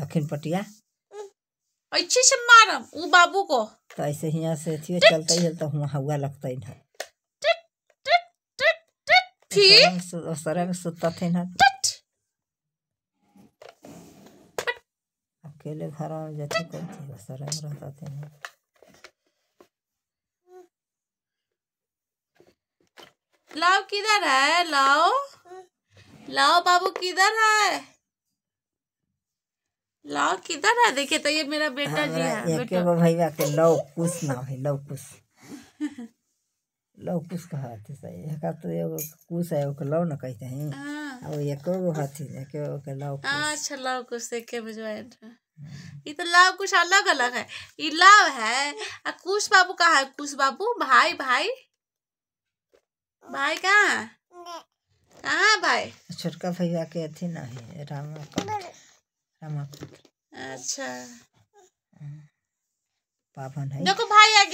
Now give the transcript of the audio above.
दक्षिण पटिया अच्छे से मारम उ बाबू को तो ऐसे से थी चलते ही तो हुआ हुआ लगते हैं में थे ना अकेले घर में जाते कौन थी में रहता थे ना लाओ किधर है लाओ लाओ बाबू किधर है लव किधर है देखिए तो ये मेरा बेटा हाँ, जी है लव ना है लव लव है सही है का तो है ओके लव ना कहते हैं और हाँ। के लव हाँ, अच्छा लव अच्छा। ये तो लव अलग अलग है ये लव है कुश बाबू का है कुश बाबू भाई भाई भाई कहाँ कहाँ भाई छोटका भैया के अथी ना है रामा का टमाटर अच्छा हाँ। पापन है देखो भाई आ गया